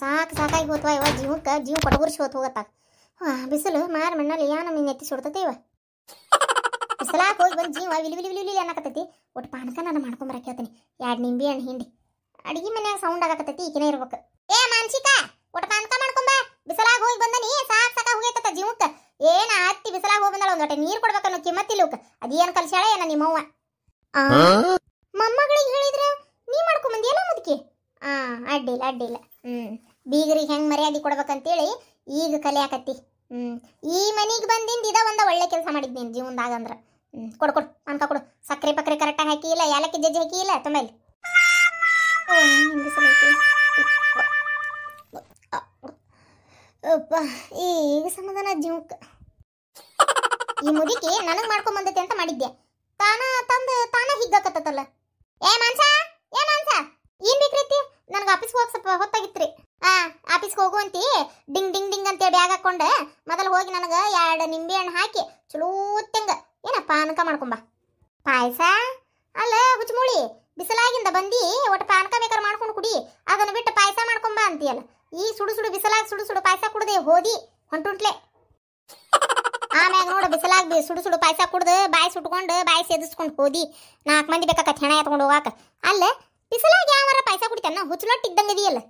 ಸಾಕು ಸಾಕಾಗಿ ಹೋತವ ಇವ ಜೀವಕ್ಕೆ ಜೀವ ಕೊಡಗುರ್ಸಿ ಹೋತ್ ಹೋಗತ್ತಾಗ ಬಿಸಿಲು ಮಾರ ಮಣ್ಣಲ್ಲಿ ಯಾ ನಮ್ಮ ನೆತ್ತಿ ಸುಡ್ತತಿ ಇವ ಬಿಸಿಲಾಕ ಹೋಗಿ ಬಂದು ಜೀವ ವಿಲಿ ವಿಲಿ ವಿಲಿ ವಿಲಿ ಅನ್ನಕತ್ತೈತಿ ಒಟ್ಟು ಪಾನಕ ನಾನು ಮಾಡ್ಕೊಂಬರಕ್ಕೆ ಹೇಳ್ತೀನಿ ಎರಡು ನಿಂಬೆ ಹಣ್ಣು ಹಿಂಡಿ ಅಡಿಗೆ ಮನ್ಯಾಗ ಸೌಂಡ್ ಆಗಕತ್ತೈತಿ ಈಗಿನೇ ಇರ್ಬೇಕು ಏ ಮಾನ್ಸಿಕಾ ಒಟ್ಟು ಪಾನಕ ಮಾಡ್ಕೊಂಬ ಬಿಸಲಾಗ ಹೋಗಿ ಬಂದನಿ ಸಾಕ್ ಸಾಕ ಹೋಗೈತತ್ತ ಜೀವಕ್ಕೆ ಏನ ಹತ್ತಿ ಬಿಸಲಾಗ ಹೋಗಿ ಬಂದಳ ಒಂದೊಟ್ಟೆ ನೀರು ಕಿಮ್ಮತ್ತಿ ಕಿಮ್ಮತ್ತಿಲ್ಲಕ್ಕೆ ಅದೇನು ಕಲ್ಸ್ಯಾಳ ಏನ ನಿಮ್ಮವ್ವ ಮೊಮ್ಮಗಳಿಗೆ ಹೇಳಿದ್ರೆ ನೀ ಮಾಡ್ಕೊಂಬಂದಿಯಲ್ಲ ಮುದುಕಿ ಆ ಅಡ್ಡಿಲ್ಲ ಅಡ್ಡಿಲ್ಲ ಹ್ಞೂ ಬೀಗರಿಗೆ ಹೆಂಗೆ ಮರ್ಯಾದೆ ಕೊಡ್ಬೇಕಂತೇಳಿ ಈಗ ಕಲಿಯಾಕತ್ತಿ ಹ್ಞೂ ಈ ಮನೆಗೆ ಬಂದಿಂದ ಇದ ಒಂದು ಒಳ್ಳೆ ಕೆಲಸ ಮಾಡಿದ್ದು ನೀನು ಅಂದ್ರೆ ಹ್ಞೂ ಕೊಡು ಕೊಡು ಅನ್ಕ ಕೊಡು ಸಕ್ಕರೆ ಪಕ್ಕರೆ ಕರೆಕ್ಟಾಗಿ ಇಲ್ಲ ಏಲಕ್ಕಿ ಜಜ್ಜಿ ಹಾಕಿಲ್ಲ ತೊಂಬಲ್ಲಿ ಅಪ್ಪ ಈಗ ಸಮಾಧಾನ ಜೀವಕ್ಕೆ ಈ ಮುದಿಕೆ ನನಗೆ ಮಾಡ್ಕೊಂಬಂದೈತೆ ಅಂತ ಮಾಡಿದ್ದೆ ತಾನ ತಂದು ತಾನ ಹಿಗ್ಗಾಕತ್ತಲ್ಲ ಏ ಮಾನ್ಸ ಏ ಮಾನ್ಸ ಏನ್ ಬೇಕ್ರೈತಿ ನನಗೆ ಆಫೀಸ್ಗೆ ಹೋಗಿ ಸ್ವಲ್ಪ ಹೊತ್ತಾಗಿತ್ರಿ ಆ ಆಫೀಸ್ಗೆ ಹೋಗುವಂತಿ ಡಿಂಗ್ ಡಿಂಗ್ ಡಿಂಗ್ ಅಂತೇಳಿ ಬ್ಯಾಗ್ ಹಾಕೊಂಡೆ ಮೊದಲು ಹೋಗಿ ನನಗೆ ಎರಡು ನಿಂಬೆ ಹಣ್ಣು ಹಾಕಿ ಚಲೋತ್ತಂಗ ಏನ ಪಾನಕ ಮಾಡ್ಕೊಂಬ ಪಾಯಸ ಅಲ್ಲ ಹುಚ್ಚಮೂಳಿ ಬಿಸಲಾಗಿಂದ ಬಂದು ಒಟ್ಟು ಪಾನಕ ಬೇಕಾದ್ರೆ ಮಾಡ್ಕೊಂಡು ಕುಡಿ ಅದನ್ನು ಬಿಟ್ಟು ಪಾಯಸ ಮಾಡ್ಕೊಂಬ ಅಂತೀಯಲ್ಲ ಈ ಸುಡು ಸುಡು ಬಿಸಿಲಾಗಿ ಸುಡು ಸುಡು ಪಾಯಸ ಕುಡ್ದೆ ಹೋದಿ ಹೊಂಟುಂಟ್ಲೆ ಆಮ್ಯಾಗ ನೋಡು ಬಿಸಲಾಗ್ ಸುಡು ಸುಡು ಪಾಯಸ ಕುಡ್ದು ಬಾಯಿ ಸುಟ್ಕೊಂಡು ಬಾಯಿ ಸೇದಿಸ್ಕೊಂಡು ಹೋದಿ ನಾಲ್ಕು ಮಂದಿ ಬೇಕಾಕತ್ ಹೆಣ ಎತ್ಕೊಂಡು ಹೋಗಾಕ ಅಲ್ಲೇ ಐತನ್ನ ಹುಚ್ಚಲೊಟ್ಟಿದ್ದಂಗೆ ಇದೆಯಲ್ಲ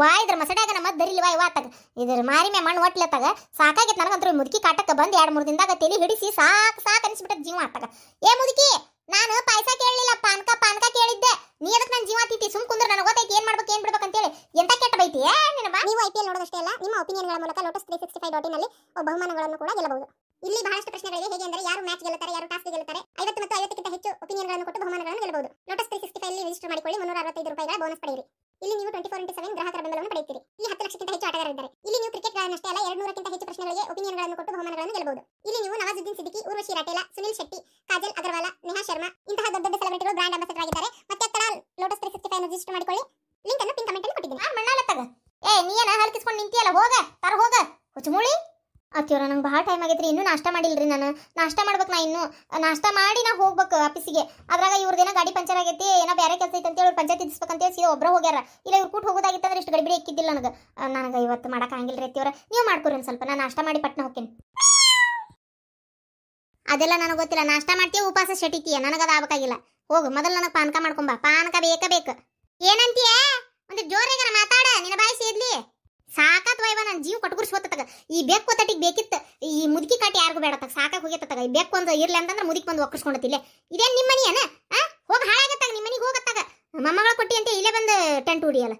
ವಾ ಇದ್ರ ಮಸಡ್ಯಾಗ ನಮ್ಮ ದರಿಲಿ ವಾಯ್ ವಾತಾಗ ಇದ್ರ ಮಾರಿ ಮೇ ಮಣ್ಣು ಒಟ್ಲತ್ತಾಗ ಸಾಕಾಗೈತೆ ನನಗಂತೂ ಮುದುಕಿ ಕಾಟಕ್ಕೆ ಬಂದು ಎರಡು ಮೂರು ದಿನದಾಗ ತೆಲಿ ಹಿಡಿಸಿ ಸಾಕು ಸಾಕು ಅನಿಸ್ಬಿಟ್ಟ ಜೀವ ಆತಾಗ ಏ ಮುದುಕಿ ನಾನು ಪಾಯಸ ಕೇಳಲಿಲ್ಲ ಪಾನಕ ಪಾನಕ ಕೇಳಿದ್ದೆ ನೀ ಅದಕ್ಕೆ ನನ್ನ ಜೀವ ತಿತ್ತಿ ಸುಮ್ ಕುಂದ್ರ ನನಗೆ ಗೊತ್ತೈತಿ ಏನು ಮಾಡ್ಬೇಕು ಏನು ಬಿಡ್ಬೇಕು ಅಂತೇಳಿ ಎಂತ ಕೆಟ್ಟ ಬೈತಿ ಏ ನಿನ್ನ ಬಾ ನೀವು ಐ ಪಿ ಎಲ್ ನೋಡೋದಷ್ಟೇ ಅಲ್ಲ ನಿಮ್ಮ ಒಪಿನಿಯನ್ಗಳ ಮೂಲಕ ಲೋಟಸ್ ತ್ರೀ ಸಿಕ್ಸ್ಟಿ ಫೈವ್ ಡಾಟಿನಲ್ಲಿ ಬಹುಮಾನಗಳನ್ನು ಕೂಡ ಗೆಲ್ಲಬಹುದು ಇಲ್ಲಿ ಬಹಳಷ್ಟು ಪ್ರಶ್ನೆಗಳಿವೆ ಹೇಗೆ ಅಂದರೆ ಯಾರು ಮ್ಯಾಚ್ ಗೆಲ್ಲುತ್ತಾರೆ ಯಾರು ಟಾಸ್ ಗೆಲ್ಲುತ್ತಾರೆ ಐವತ್ತು ಮತ್ತು ಐವತ್ತಕ್ಕಿಂತ ಹೆಚ್ಚು ಒಪಿನಿಯನ್ಗಳನ್ನು ಕೊಟ್ಟು ಬಹುಮಾನಗಳನ್ನು ಗೆಲ್ಲಬಹುದು Lotus three sixty five register ಮಾಡಿಕೊಳ್ಳಿ ಮುನ್ನೂರ ಅರವತ್ತೈದು ರೂಪಾಯಿಗಳ ಬೋನಸ್ ಪಡೆಯಿರಿ ಇಲ್ಲಿ ನೀವು ಟ್ವೆಂಟಿ ಫೋರ್ ಇಂಟು ಸೆವೆನ್ ಗ್ರಾಹಕರ ಬೆಂಬಲವನ್ನು ಪಡೆಯುತ್ತೀರಿ ಈ ಹತ್ತು ಲಕ್ಷಕ್ಕಿಂತ ಹೆಚ್ಚು ಆಟಗಾರರಿದ್ದಾರೆ ಇಲ್ಲಿ ನೀವು ಕ್ರಿಕೆಟ್ಗಳನ್ನಷ್ಟೇ ಅಲ್ಲ ಎರಡು ನೂರಕ್ಕಿಂತ ಹೆಚ್ಚು ಪ್ರಶ್ನೆಗಳಿಗೆ ಒಪಿನಿಯನ್ಗಳನ್ನು ಕೊಟ್ಟು ಬಹುಮಾನಗಳನ್ನು ಗೆಲ್ಲಬಹುದು ಇಲ್ಲಿ ನೀವು ನವಾಜುದ್ದೀನ್ ಸಿದ್ದಿಕಿ ಊರ್ವಶಿ ರಾಟೇಲ ಸುನಿಲ್ ಶೆಟ್ಟಿ ಕಾಜಲ್ ಅಗರ್ವಾಲ ನೇಹಾ ಶರ್ಮಾ ಇಂತಹ ದೊಡ್ಡ ದೊಡ್ಡ ಸೆಲೆಬ್ರಿಟಿಗಳು ಬ್ರಾಂಡ್ ಅಂಬಾಸಡರ್ ಆಗಿದ್ದಾರೆ ಮತ್ತೆ ಅಕ್ಕಡ Lotus three sixty five register ಮಾಡಿಕೊಳ್ಳಿ ಲಿಂಕ್ ಅನ್ನು ಪಿನ್ ಕಮೆಂಟ್ ಅಲ್ಲಿ ಕೊಟ್ಟಿದ್ದೀನಿ ಮಣ್ಣಾಲತ್ತಾಗ ಏ ನೀ ಏನ ಹಲ್ಕಿಸ್ಕೊಂಡು ನಿಂತಿಯಲ್ಲ ಹೋಗ ತರ ಹೋಗ ಹುಚ್ಚುಮುಳಿ ಅತ್ತಿಯವ್ರ ನಂಗೆ ಭಾಳ ಟೈಮ್ ಆಗೈತ್ರಿ ಇನ್ನೂ ನಾಷ್ಟ ರೀ ನಾನು ನಾಷ್ಟ ಮಾಡ್ಬೇಕು ನಾ ಇನ್ನು ನಾಷ್ಟ ಮಾಡಿ ನಾ ಹೋಗ್ಬೇಕು ಆಫೀಸಿಗೆ ಅದ್ರಾಗ ದಿನ ಗಾಡಿ ಪಂಚರ್ ಆಗೈತಿ ಏನೋ ಬೇರೆ ಕೆಲಸ ಐತೆ ಅಂತೇಳಿ ಅವ್ರು ಪಂಚಾಯತ್ ಇದ್ಸ್ಬೇಕಂತೇಳಿ ಸೀದಾ ಒಬ್ಬರ ಹೋಗ್ಯಾರ ಇಲ್ಲ ಇವ್ರು ಕೂಟ್ ಹೋಗೋದಾಗಿತ್ತಂದ್ರೆ ಇಷ್ಟು ಗಡಿಬಿಡಿ ಇಕ್ಕಿದ್ದಿಲ್ಲ ನನಗೆ ನನಗೆ ಇವತ್ತು ಆಗಿಲ್ಲ ರೀ ಅತ್ತಿಯವ್ರ ನೀವು ಮಾಡ್ಕೊರಿ ಒಂದು ಸ್ವಲ್ಪ ನಾ ನಾಷ್ಟ ಮಾಡಿ ಪಟ್ನ ಹೋಗ್ತೀನಿ ಅದೆಲ್ಲ ನನಗೆ ಗೊತ್ತಿಲ್ಲ ನಾಷ್ಟ ಮಾಡ್ತೀಯ ಉಪವಾಸ ಶಟಿತೀಯ ನನಗದು ಆಗಬೇಕಾಗಿಲ್ಲ ಹೋಗು ಮೊದಲು ನನಗೆ ಪಾನಕ ಮಾಡ್ಕೊಂಬ ಪಾನಕ ಬೇಕೇ ಬೇಕು ಏನಂತೀಯ ಒಂದು ಜೋರಿಗಾರ ಮಾತಾಡ ನಿನ್ನ ಬಾಯಿ ಸೇದ್ಲಿ ಸಾಕಾತ್ ವೈವ ನನ್ನ ಜೀವ ಕಟ್ಗುರ್ಸ್ ಹೋತತ್ತಾಗ ಈ ಬೆಕ್ಕು ತಟಿಗೆ ಬೇಕಿತ್ತು ಈ ಮುದುಕಿ ಕಾಟಿ ಯಾರಿಗೂ ಬೇಡತ್ತಾಗ ಸಾಕಾಗಿ ಹೋಗಿತ್ತಾಗ ಈ ಬೆಕ್ಕು ಒಂದು ಇರ್ಲಿ ಅಂತಂದ್ರೆ ಮುದುಕಿ ಬಂದು ಒಕ್ಕರ್ಸ್ಕೊಂಡತ್ತಿಲ್ಲ ಇದೇನ್ ನಿಮ್ಮ ಮನೆಯನ ಆ ಹೋಗಿ ಹಾಳಾಗತ್ತಾಗ ನಿಮ್ಮ ಮನಿಗೆ ಹೋಗತ್ತಾಗ ಮೊಮ್ಮಗಳ ಕೊಟ್ಟಿ ಅಂತ ಇಲ್ಲೇ ಬಂದು ಟೆಂಟ್ ಉಡಿಯಲ್ಲ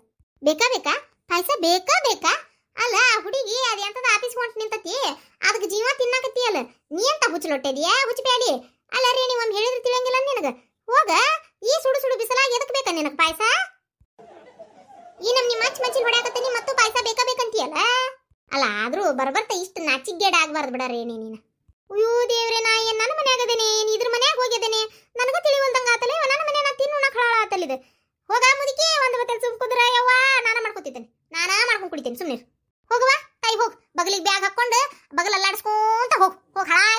ಬೇಕಾ ಬೇಕಾ ಪಾಯಸ ಬೇಕಾ ಬೇಕಾ ಅಲ್ಲ ಹುಡುಗಿ ಅದು ಎಂತದ ಆಫೀಸ್ ಹೊಂಟು ನಿಂತತಿ ಅದಕ್ಕೆ ಜೀವ ತಿನ್ನಕತ್ತಿ ಅಲ್ಲ ನೀ ಅಂತ ಹುಚ್ಚಲೊಟ್ಟೆದಿಯಾ ಹುಚ್ಚಬೇಡಿ ಅಲ್ಲ ರೀ ನೀವೊಮ್ಮೆ ಹೇಳಿದ್ರೆ ತಿಳಿಯಂಗಿಲ್ಲ ನಿನಗೆ ಹೋಗ ಈ ಸುಡು ಸುಡು ಬಿಸಲಾಗಿ ಎದಕ್ಕೆ ಬೇಕಾ ನಿನಗೆ ಪಾಯಸ ಈ ನಮ್ ನಿಮ್ಮ ಮಚ್ಚ ಮಚ್ಚಿ ಹೊಡ್ಯಾಕತ್ತೀನಿ ಮತ್ತು ಪಾಯಸ ಬೇಕ ಬೇಕಂತೀಯಲ್ಲ ಅಲ್ಲ ಆದ್ರೂ ಬರ್ಬರ್ತ ಇಷ್ಟು ನಾಚಿಗೇಡ ಆಗ್ಬಾರ್ದು ನೀ ನೀನ ಅಯ್ಯೋ ದೇವ್ರೆ ನಾ ಏನ್ ನನ್ನ ಮನ್ಯಾಗ ಅದೇನೆ ನೀನ್ ಇದ್ರ ಮನ್ಯಾಗ ಹೋಗಿದ್ದೇನೆ ನನಗೂ ತಿಳಿವಲ್ದಂಗ ಆತಲೇ ನನ್ನ ಮನೆ ನಾ ತಿನ್ನು ಉಣಕ್ ಹಾಳ ಆತಲಿದೆ ಹೋಗ ಮುದಿಕೆ ಒಂದು ಬತ್ತಲ್ ಸುಮ್ ಕುದ್ರ ಯವ್ವ ನಾನು ಮಾಡ್ಕೊತಿದ್ದೇನೆ ನಾನು ಮಾಡ್ಕೊಂಡ್ ಕುಡಿತೇನೆ ಸುಮ್ಮನೆ ಹೋಗವಾ ತಾಯಿ ಹೋಗ್ ಬಗಲಿಗೆ ಬ್ಯಾಗ್ ಹಾಕೊಂಡು ಬಗಲ್ ಅಲ್ಲಾಡಿಸ್ಕೊಂತ ಹೋಗ್ ಹೋಗ್ ಹಾಳ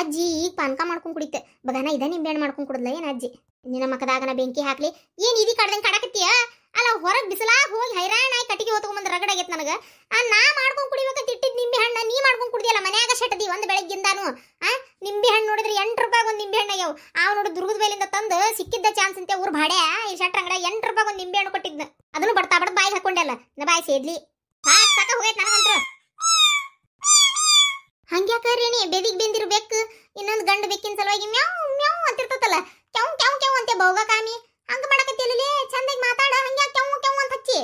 ಅಜ್ಜಿ ಈಗ ಪಾನಕ ಮಾಡ್ಕೊಂಡು ಕುಡಿತೆ ಬಗನ ಇದ ನಿಂಬೆಹಣ್ಣು ಮಾಡ್ಕೊಂಡು ಕುಡಿದ್ಲ ಏನು ಅಜ್ಜಿ ನಿನ್ನ ಮಕ್ಕದಾಗನ ಬೆಂಕಿ ಹಾಕ್ಲಿ ಏನ್ ಇದಿ ಕಡ್ದಂಗೆ ಕಡಕತ್ತೀಯ ಅಲ್ಲ ಹೊರಗೆ ಬಿಸಿಲಾಗ ಹೋಗಿ ಹೈರಾಣ ಆಗಿ ಕಟ್ಟಿಗೆ ರಗಡ ರಗಡಾಗೈತೆ ನನಗೆ ಆ ನಾ ಮಾಡ್ಕೊಂಡು ಕುಡಿಬೇಕಂತ ಇಟ್ಟಿದ್ದು ನಿಂಬೆ ಹಣ್ಣ ನೀ ಮಾಡ್ಕೊಂಡು ಕುಡಿದಿಯಲ್ಲ ಮನ್ಯಾಗ ಶೆಟ್ಟದಿ ಒಂದು ಬೆಳಗ್ಗಿಂದಾನು ಆ ನಿಂಬೆ ಹಣ್ಣು ನೋಡಿದ್ರೆ ಎಂಟು ರೂಪಾಯಿ ಒಂದು ನಿಂಬೆ ಹಣ್ಣು ಅಯ್ಯವು ಆ ನೋಡಿ ದುರ್ಗದ ಮೇಲಿಂದ ತಂದು ಸಿಕ್ಕಿದ್ದ ಚಾನ್ಸ್ ಅಂತ ಊರು ಭಾಡ್ಯ ಈ ಶೆಟ್ರ ಅಂಗಡ ಎಂಟು ರೂಪಾಯಿ ಒಂದು ನಿಂಬೆ ಹಣ್ಣು ಕೊಟ್ಟಿದ್ನ ಅದನ್ನು ಬರ್ತಾ ಬಡ್ದು ಬಾಯಿ ಹಾಕೊಂಡೆಲ್ಲ ಬಾಯಿ ಸೇದ್ಲಿ ಸಾಕು ನನಗಂತ್ರ ಹಂಗ್ಯಾಕ ರೇಣಿ ಬೆದಿಗೆ ಬೆಂದಿರ್ಬೇಕು ಇನ್ನೊಂದು ಗಂಡ ಬೆಕ್ಕಿನ ಸಲುವಾಗಿ ಮ್ಯಾವ್ ಮ್ಯಾವ್ ಅಂತಿರ್ತತಲ್ಲ ಕ್ಯಾವ್ ಕ್ಯಾವ್ ಕೆವ್ ಅಂತೆ ಕಾಮಿ ಹಂಗ ಮಾಡಕತ್ತಿಲ್ಲ ಚಂದಾಗಿ ಮಾತಾಡ ಹಂಗ್ಯಾ ಕ್ಯಾವ್ ಕ್ಯಾವ್ ಅಂತ ಹಚ್ಚಿ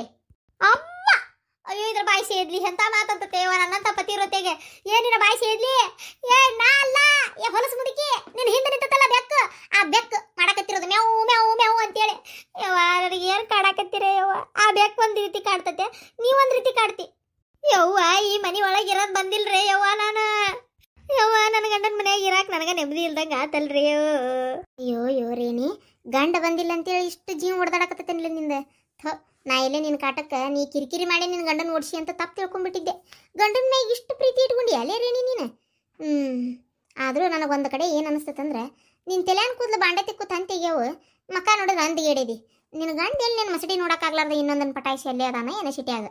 ಅಮ್ಮ ಅಯ್ಯೋ ಇದ್ರ ಬಾಯಿ ಸೇದ್ಲಿ ಎಂತ ಮಾತಂತೇವ ನನ್ನಂತ ಪತಿ ಇರೋತೆಗೆ ಏನಿರ ಬಾಯಿ ಸೇದ್ಲಿ ಏ ನಾ ಅಲ್ಲ ಏ ಹೊಲಸು ಮುದುಕಿ ನಿನ್ನ ಹಿಂದೆ ನಿಂತತಲ್ಲ ಬೆಕ್ಕು ಆ ಬೆಕ್ಕು ಮಾಡಕತ್ತಿರೋದು ಮ್ಯಾವ್ ಮ್ಯಾವ್ ಮ್ಯಾವ್ ಅಂತೇಳಿ ಯವ್ವ ನನಗೆ ಏನು ಕಾಡಾಕತ್ತೀರ ಯವ್ವ ಆ ಬೆಕ್ಕು ಒಂದು ರೀತಿ ಕಾಡ್ತತೆ ನೀ ಒಂದ ರೀತಿ ಕಾಡ್ತಿ ಯವ್ವ ಈ ಮನಿ ಒಳಗೆ ಇರೋದು ಬಂದಿಲ್ರಿ ಯವ್ವ ನಾನು ಯವ್ವ ನನ್ನ ಗಂಡನ ಮನೆಯಾಗ ಇರಾಕ್ ನನಗೆ ನೆಮ್ಮದಿ ಇಲ್ದಂಗ ಆತಲ್ರಿ ಅಯ್ಯೋ ಯೋ ರೇಣಿ ಗಂಡ ಬಂದಿಲ್ಲ ಅಂತೇಳಿ ಇಷ್ಟು ಜೀವ ಹೊಡೆದಾಡಕತ್ತೇನಿಲ್ಲ ನಿಂದ ಥೋ ನಾ ಇಲ್ಲೇ ನಿನ್ನ ಕಾಟಕ್ಕೆ ನೀ ಕಿರಿಕಿರಿ ಮಾಡಿ ನಿನ್ನ ಗಂಡನ ಓಡಿಸಿ ಅಂತ ತಪ್ಪು ತಿಳ್ಕೊಂಡ್ಬಿಟ್ಟಿದ್ದೆ ಗಂಡನ ಮ್ಯಾಗ ಇಷ್ಟು ಪ್ರೀತಿ ಇಟ್ಕೊಂಡು ಅಲ್ಲೇ ರೇಣಿ ನೀನು ಆದ್ರೂ ನನಗೆ ನನಗೊಂದು ಕಡೆ ಏನು ಅನಿಸ್ತದಂದ್ರೆ ನಿನ್ ತಲೆಯನ್ ಕೂದ್ಲು ಬಾಂಡೆ ತಿಕ್ಕು ಅಂತ ಮಕಾ ಮಕ್ಕ ನೋಡಿದ್ರೆ ಅಂದಿಗೇಡಿದಿ ನಿನ್ನ ಗಂಡ ಎಲ್ಲಿ ನಿನ್ನ ಮಸಡಿ ನೋಡೋಕ್ಕಾಗ್ಲಾರ್ದ ಇನ್ನೊಂದನ್ನು ಪಟಾಯಿಸಿ ಅಲ್ಲೇ ಅದಾನ ಏನೋ ಸಿಟಿಯಾಗ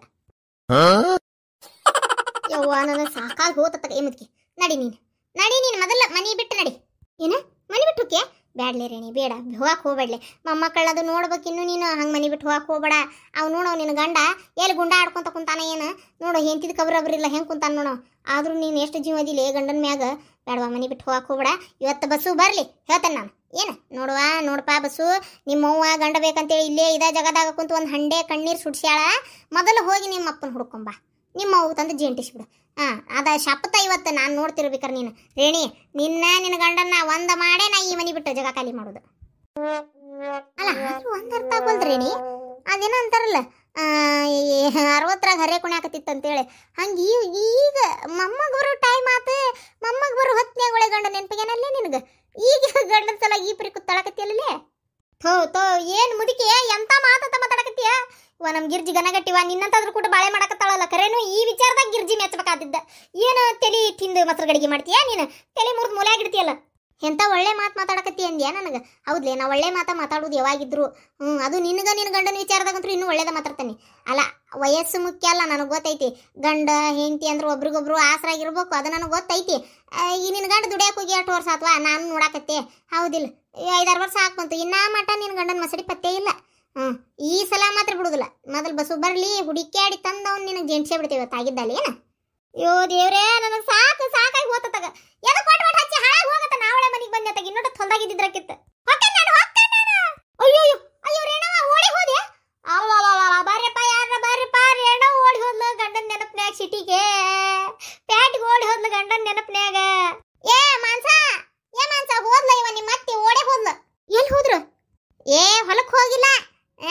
ಯವ್ವ ನನ್ನ ಸಾಕಾಗಿ ಹೋತತ್ತಾಗ ನಡಿ ನೀನು ನಡಿ ನೀನು ಮೊದಲ ಮನೆ ಬಿಟ್ಟು ನಡಿ ಏನ ಮನಿ ಬಿಟ್ಟು ಹೋಕೆ ಬ್ಯಾಡ್ಲಿ ರೇಣಿ ಬೇಡ ಹೋಗಕ್ಕೆ ಹೋಗ್ಬೇಡ್ಲೆ ಮೊಮ್ಮಕ್ಕಳದು ನೋಡ್ಬೇಕು ಇನ್ನು ನೀನು ಹಂಗೆ ಮನೆ ಬಿಟ್ಟು ಹೋಗಕ್ಕೆ ಹೋಗ್ಬೇಡ ಅವ್ ನೋಡೋ ನಿನ್ನ ಗಂಡ ಎಲ್ಲಿ ಗುಂಡ ಆಡ್ಕೊಂತ ಕುಂತಾನ ಏನು ನೋಡು ಹೆಂತಿದ ಇಲ್ಲ ಹೆಂಗೆ ಕುಂತಾನ ನೋಡು ಆದರೂ ನೀನು ಎಷ್ಟು ಜೀವದಿಲ್ಲ ಗಂಡನ ಮ್ಯಾಗ ಬೇಡವಾ ಮನೆ ಬಿಟ್ಟು ಹೋಗಕ್ಕೆ ಹೋಗ್ಬೇಡ ಇವತ್ತು ಬಸ್ಸು ಬರಲಿ ಹೇಳ್ತಾನೆ ನಾನು ಏನು ನೋಡುವ ನೋಡಪ್ಪ ಬಸ್ಸು ನಿಮ್ಮವ್ವ ಗಂಡ ಬೇಕಂತೇಳಿ ಇಲ್ಲೇ ಇದೇ ಜಗದಾಗ ಕುಂತು ಒಂದು ಹಂಡೆ ಕಣ್ಣೀರು ಸುಡ್ಸ್ಯಾಳ ಮೊದಲು ಹೋಗಿ ನಿಮ್ಮ ಅಪ್ಪನ ಹುಡ್ಕೊಂಬ ನಿಮ್ಮ ಅವ್ಗ ತಂದು ಜೇಂಟಿಸ್ಬಿಡು ಹಾಂ ಅದ ಶಪತ ಇವತ್ತು ನಾನು ನೋಡ್ತಿರ್ಬೇಕಾರೆ ನೀನು ರೇಣಿ ನಿನ್ನ ನಿನ್ನ ಗಂಡನ್ನ ಒಂದ ಮಾಡೇ ನಾ ಈ ಮನೆ ಬಿಟ್ಟು ಜಗ ಖಾಲಿ ಮಾಡೋದು ಅಲ್ಲ ಅದು ಒಂದು ಅರ್ಥ ಆಗಲ್ದು ರೇಣಿ ಅದೇನೋ ಅಂತಾರಲ್ಲ ಅರವತ್ತರಾಗ ಹರೇ ಕುಣ್ಯಾಕತ್ತಿತ್ತು ಅಂತೇಳಿ ಹಂಗೆ ಈಗ ಈಗ ಬರೋ ಟೈಮ್ ಆತ ಮೊಮ್ಮಗ ಬರೋ ಹೊತ್ನ್ಯಾಗ ಒಳಗೆ ಗಂಡ ನೆನಪಿಗೇನಲ್ಲೇ ನಿನಗೆ ಈಗ ಗಂಡನ ಸಲ ಈ ಪರಿ ಅಲ್ಲೇ ಥೋ ತೋ ಏನು ಮುದುಕಿ ಎಂಥ ಮಾತಂತ ಮಾತಾಡಕತ್ತೀಯ ಓ ನಮ್ಮ ಗಿರ್ಜಿ ಗನಗಟ್ಟಿವ ನಿನ್ನಂತಾದ್ರೂ ಕೂಡ ಬಾಳೆ ಮಾಡಕತ್ತಾಳಲ್ಲ ಕರೇನು ಈ ವಿಚಾರದಾಗ ಗಿರ್ಜಿ ಮೆಚ್ಚಬೇಕಾದಿದ್ದ ಏನು ತಲೆ ತಿಂದು ಗಡಿಗೆ ಮಾಡ್ತೀಯಾ ನೀನು ತಲೆ ಮುರಿದು ಮೂಲೆಯಾಗಿಡ್ತೀಯಲ್ಲ ಎಂಥ ಒಳ್ಳೆ ಮಾತು ಮಾತಾಡಕತ್ತಿ ಅಂದ್ಯಾ ನನಗೆ ಹೌದ್ಲೇ ನಾ ಒಳ್ಳೆ ಮಾತಾ ಮಾತಾಡೋದು ಯಾವಾಗಿದ್ರು ಹ್ಞೂ ಅದು ನಿನ್ಗ ನಿನ್ನ ಗಂಡನ ವಿಚಾರದಾಗಂತೂ ಇನ್ನೂ ಒಳ್ಳೇದ ಮಾತಾಡ್ತಾನೆ ಅಲ್ಲ ವಯಸ್ಸು ಮುಖ್ಯ ಅಲ್ಲ ನನಗೆ ಗೊತ್ತೈತಿ ಗಂಡ ಹೆಂಡತಿ ಅಂದ್ರೆ ಒಬ್ರಿಗೊಬ್ರು ಆಗಿರ್ಬೇಕು ಅದು ನನಗೆ ಗೊತ್ತೈತಿ ಈ ನಿನ್ನ ಗಂಡ ದುಡಿಯಕ್ಕೆ ಹೋಗಿ ಎಷ್ಟು ವರ್ಷ ಅಥವಾ ನಾನು ನೋಡಾಕತ್ತೆ ಹೌದಿಲ್ಲ ಐದಾರು ವರ್ಷ ಹಾಕ್ಬಂತು ಇನ್ನಾ ಮಟ್ಟ ನಿನ್ನ ಗಂಡನ ಮಸಡಿ ಪತ್ತೆ ಇಲ್ಲ ಹ್ಞೂ ಈ ಸಲ ಬಿಡುದಿಲ್ಲ ಮೊದಲು ಬಸ್ಸು ಬರಲಿ ಹುಡುಕ್ಯಾಡಿ ತಂದು ಅವ್ನು ನಿನಗೆ ಜೆಂಟ್ಸೇ ಬಿಡ್ತೀವಿ ತಾಗಿದ್ದಲ್ಲಿ ಏನ ಅಯ್ಯೋ ದೇವ್ರೇ ನನಗೆ ಸಾಕು ಸಾಕಾಗಿ ಹೋತತ್ತಾಗ ಏನೋ ಕೊಟ್ಟು ಕೊಟ್ಟು ಹಚ್ಚಿ ಹಾಳಾಗಿ ಹೋಗತ್ತ ನಾವಳೆ ಮನಿಗೆ ಬಂದೆ ತಗ ಇನ್ನೊಟ್ಟು ಹೊಲ್ದಾಗಿದ್ದಿದ್ರಕ್ಕಿತ್ತ ಹೊಕ್ಕೆ ನಾನು ಹೊಕ್ಕೆ ನಾನು ಅಯ್ಯೋ ಅಯ್ಯೋ ಅಯ್ಯೋ ರೇಣವ ಓಡಿ ಹೋದೆ ಅಲ್ಲ ಬಾರ್ಯಪ್ಪ ಯಾರ ಬಾರ್ಯಪ್ಪ ರೇಣವ ಓಡಿ ಹೋದ್ಲು ಗಂಡನ ನೆನಪನ್ಯಾಗ ಸಿಟಿಗೆ ಪ್ಯಾಟಿಗೆ ಓಡಿ ಹೋದ್ಲು ಗಂಡನ ನೆನಪನ್ಯಾಗ ಏ ಮಾನ್ಸ ಏ ಮಾನ್ಸ ಹೋದ್ಲ ಇವ ನಿಮ್ಮ ಅತ್ತೆ ಓಡೇ ಹೋದ್ಲು ಎಲ್ಲಿ ಹೋದ್ರು ಏ ಹೊಲಕ್ಕೆ ಹೋಗಿಲ್ಲ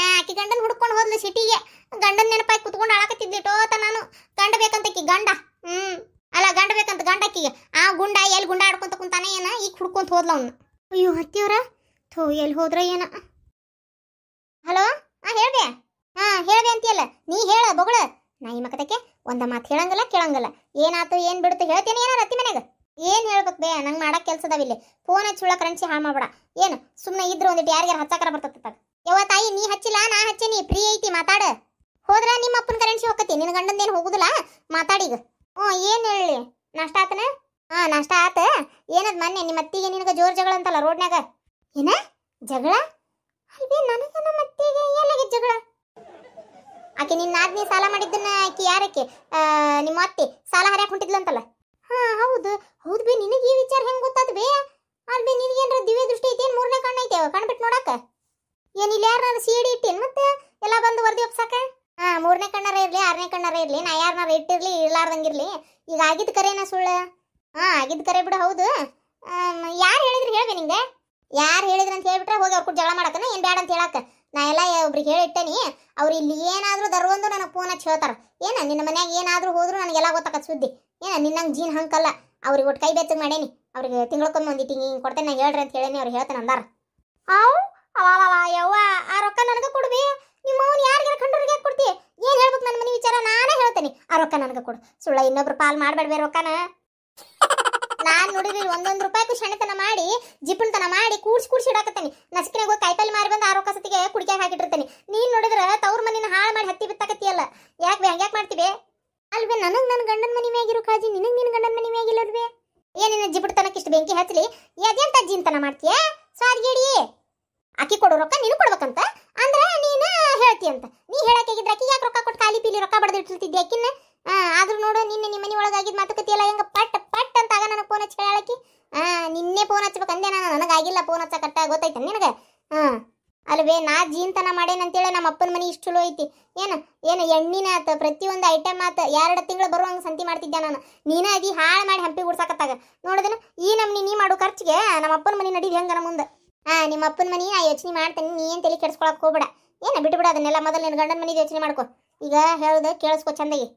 ಆಕಿ ಗಂಡನ ಹುಡ್ಕೊಂಡು ಹೋದ್ಲು ಸಿಟಿಗೆ ಗಂಡನ ನೆನಪಾಗಿ ಕುತ್ಕೊಂಡು ಅಳಕತ್ತಿದ್ದಿಟ್ಟೋತ ನಾನು ಗಂಡ ಬೇಕಂತ ಬೇಕಂತಕ್ಕಿ ಗಂಡ ಹ್ಮ್ ಅಲ್ಲ ಗಂಡ ಬೇಕಂತ ಗಂಡ ಆಕಿಗೆ ಆ ಗುಂಡ ಎಲ್ಲಿ ಗುಂಡ ಆಡ್ಕೊಂತ ಕುಂತಾನೆ ಏನ ಈಗ ಹುಡ್ಕೊಂತ ಹೋದ್ಲ ಅವನು ಅಯ್ಯೋ ಹತ್ತಿಯವ್ರ ಥೋ ಎಲ್ಲಿ ಹೋದ್ರ ಏನ ಹಲೋ ಹಾಂ ಹೇಳ್ದೆ ಹಾಂ ಹೇಳ್ದೆ ಅಂತೀಯಲ್ಲ ನೀ ಹೇಳ ಬೊಗಳ ನಾಯಿ ಮಕದಕ್ಕೆ ಒಂದ ಮಾತು ಹೇಳಂಗಲ್ಲ ಕೇಳಂಗಲ್ಲ ಏನಾತು ಏನ್ ಬಿಡುತ್ತೆ ಹೇಳ್ತೇನೆ ಏನಾರ ಅತ್ತಿ ಮನೆಗೆ ಏನು ಹೇಳ್ಬೇಕು ಬೇ ನಂಗೆ ಮಾಡಕ್ಕೆ ಇಲ್ಲಿ ಫೋನ್ ಹಚ್ಚಿ ಕರೆನ್ಸಿ ಹಾಳು ಮಾಡ್ಬೇಡ ಏನು ಸುಮ್ಮನೆ ಇದ್ರೆ ಒಂದಿಟ್ಟು ಯಾರಿಗಾರು ಹಚ್ಚಾಕರ ಬರ್ತತ್ತ ಯವ್ವ ತಾಯಿ ನೀ ಹಚ್ಚಿಲ್ಲ ನಾ ಹಚ್ಚೀನಿ ಫ್ರೀ ಐತಿ ಮಾತಾಡ ಹೋದ್ರ ನಿಮ್ಮ ಅಪ್ಪನ ಕರೆನ್ಸಿ ಹೋಗತಿ ನಿನ್ನ ಗಂಡಂದೇನು ಹೋಗುದಿಲ್ಲ ಮಾತಾಡೀಗ ಹ್ಞೂ ಏನು ಹೇಳಿ ನಾಷ್ಟ ಆತನ ಹಾಂ ನಾಷ್ಟ ಆತ ಏನದ ಮೊನ್ನೆ ನಿಮ್ಮ ಅತ್ತಿಗೆ ನಿನಗೆ ಜೋರ್ ಜಗಳ ಅಂತಲ್ಲ ರೋಡ್ನಾಗ ಏನ ಜಗಳ ಅಲ್ವೇ ನನಗೆ ನಮ್ಮ ಅತ್ತಿಗೆ ಏನಾಗಿ ಜಗಳ ಆಕೆ ನಿನ್ನ ನಾದ್ನಿ ಸಾಲ ಮಾಡಿದ್ದನ್ನ ಆಕೆ ಯಾರಕ್ಕೆ ನಿಮ್ಮ ಅತ್ತೆ ಸಾಲ ಹರ್ಯಾಕ್ ಹೊಂಟಿದ್ಲು ಅಂತಲ್ಲ ಹಾ ಹೌದು ಹೌದು ಬೇ ನಿನಗೆ ಈ ವಿಚಾರ ಹೆಂಗೆ ಗೊತ್ತಾದ ಬೇ ಅಲ್ಬೇ ನಿನಗೇನ್ರ ದಿವ್ಯ ದೃಷ್ಟಿ ಐತೆ ಏನು ಮೂರನೇ ಕಣ್ಣು ಐತೆ ಕಣ್ಬಿಟ್ಟು ನೋಡಕ್ಕೆ ಏನಿಲ್ಲ ಯಾರು ನಾನು ಸೀಡಿ ಇಟ್ಟಿನಿ ಮತ್ತೆ ಎಲ್ಲ ಬಂದು ವರದಿ ಒಪ್ಸಕ ಹಾ ಮೂರನೇ ಕಣ್ಣಾರ ಇರಲಿ ಆರನೇ ಕಣ್ಣಾರ ಇರಲಿ ನಾ ಯಾರನ್ನಾರ ಇಟ್ಟಿರ್ಲಿ ಇರ್ಲಾರ್ದಂಗಿರ್ಲಿ ಈಗ ಆಗಿದ್ದ ಕರೆನ ಸುಳ್ಳು ಹಾ ಆಗಿದ್ದ ಕರೆ ಬಿಡು ಹೌದು ಯಾರು ಹೇಳಿದ್ರು ಹೇಳ್ಬೆ ನಿಂಗೆ ಯಾರು ಹೇಳಿದ್ರು ಅಂತ ಹೇಳ್ಬಿಟ್ರೆ ಹೋಗಿ ಅವ್ರು ಕೂಡ ಜಗಳ ಮಾಡಕನ ಏನು ಬೇಡ ಅಂತ ಹೇಳಕ್ಕೆ ನಾ ಎಲ್ಲ ಒಬ್ರಿಗೆ ಹೇಳಿಟ್ಟೇನಿ ಅವ್ರು ಇಲ್ಲಿ ಏನಾದರೂ ದರ್ವೊಂದು ನನಗೆ ಫೋನ್ ಹಚ್ಚಿ ಹೇಳ್ತಾರ ಏನ ನಿನ್ನ ಮನ್ಯಾಗ ಏನಾದರೂ ಹೋದ್ರು ನನಗೆಲ್ಲ ಗೊತ್ತಾಕ ಸುದ್ದಿ ಏನ ನಿನ್ನಂಗೆ ಜೀನ್ ಹಂಕಲ್ಲ ಅವ್ರಿಗೆ ಒಟ್ಟು ಕೈ ಬೆಚ್ಚಗೆ ಮಾಡೇನಿ ಅವ್ರಿಗೆ ತಿಂಗಳಕ್ಕೊಮ್ಮೆ ಒಂದಿಟ್ಟು ಹಿಂಗೆ ಹಿಂಗೆ ಕೊಡ್ತೇನೆ ನಾ ಹೇಳ್ರಿ ಅಂತ ಹೇಳೇನಿ ಅವ್ರು ಹೇಳ್ತೇನೆ ಅಂದಾರ ಅವಾವ ಯವ್ವ ಆ ರೊಕ್ಕ ನನಗೆ ಕೊಡ್ಬಿ ನಿಮ್ಮ ಯಾರಿಗೆ ಯಾರಿಗಾರ ಕಂಡ್ರಿಗೆ ಕೊಡ್ತಿ ಏನು ಹೇಳ್ಬೇಕು ನನ್ನ ಮನೆ ವಿಚಾರ ನಾನೇ ಹೇಳ್ತೇನೆ ಆ ರೊಕ್ಕ ನನಗೆ ಕೊಡು ಸುಳ್ಳ ಇನ್ನೊಬ್ರು ಪಾಲ್ ಮಾಡಬೇಡ ರೊಕ್ಕನ ನಾನು ನೋಡಿದ್ರಿ ಒಂದೊಂದು ರೂಪಾಯಿಗೂ ಶಣತನ ಮಾಡಿ ಜಿಪುಣ್ತನ ಮಾಡಿ ಕೂಡ್ಸಿ ಕೂಡ್ಸಿ ಇಡಾಕತ್ತೇನೆ ನಸುಕಿನಾಗ ಕಾಯಿಪಲ್ಲೆ ಮಾರ್ಬೇಕು ಕೊಡೋ ರೊಕ್ಕ ನೀನು ಕೊಡ್ಬೇಕಂತ ಅಂದ್ರ ನೀನು ಹೇಳ್ತಿ ಅಂತ ನೀ ಹೇಳಕ್ ಆಕಿ ಯಾಕೆ ರೊಕ್ಕ ಕೊಟ್ಟು ಖಾಲಿ ಪೀಲಿ ರೊಕ್ಕ ಬಡದಿಟ್ಟಿರ್ತಿದ್ದೆ ಆಕಿನ ಆದ್ರೂ ನೋಡು ನಿನ್ನೆ ನಿಮ್ಮ ಮನೆ ಒಳಗಾಗಿದ್ದ ಮಾತುಕತಿ ಎಲ್ಲ ಹೆಂಗ ಪಟ್ ಪಟ್ ಅಂತ ಆಗ ನನಗೆ ಫೋನ್ ಹಚ್ಚಿ ನಿನ್ನೆ ಫೋನ್ ಹಚ್ಬೇಕು ಅಂದೆ ನಾನು ನನಗಾಗಿಲ್ಲ ಫೋನ್ ಹಚ್ಚ ಕಟ್ಟ ಗೊತ್ತೈತೆ ನಿನಗೆ ಹಾ ಅಲ್ವೇ ನಾ ಜೀನ್ತನ ಮಾಡೇನಂತೇಳಿ ನಮ್ಮ ಅಪ್ಪನ ಮನೆ ಇಷ್ಟು ಚಲೋ ಐತಿ ಏನು ಏನು ಎಣ್ಣಿನ ಆತ ಪ್ರತಿಯೊಂದು ಐಟಮ್ ಆತ ಎರಡು ತಿಂಗಳು ಬರುವಂಗೆ ಸಂತಿ ಮಾಡ್ತಿದ್ದೆ ನಾನು ನೀನೇ ಅದಿ ಹಾಳು ಮಾಡಿ ಹಂಪಿ ಗುಡ್ಸಾಕತ್ತಾಗ ನೋಡಿದ್ರೆ ಈ ನಮ್ಮ ನೀ ಮಾಡೋ ಖರ್ಚಿಗೆ ನಮ್ಮ ಅಪ್ಪನ ಮನೆ ನಡೀಲಿ ಹೆಂಗನ ಮುಂದೆ ಹಾಂ ನಿಮ್ಮ ಅಪ್ಪನ ಮನಿ ಆ ಯೋಚನೆ ಮಾಡ್ತಾನೆ ನೀ ಏನು ತಲೆ ಕೆಡ್ಸ್ಕೊಳಕ್ ಹೋಗ್ಬೇಡ ಏನ ಬಿಟ್ಬಿಡ ಅದನ್ನೆಲ್ಲ ಮೊದಲು ನಿನ್ನ ಗಂಡನ ಮನೆಗೆ ಯೋಚನೆ ಮಾಡ್ಕೊ ಈಗ ಹೇಳ್ದೆ ಕೇಳಿಸ್ಕೊ ಚಂದಾಗಿ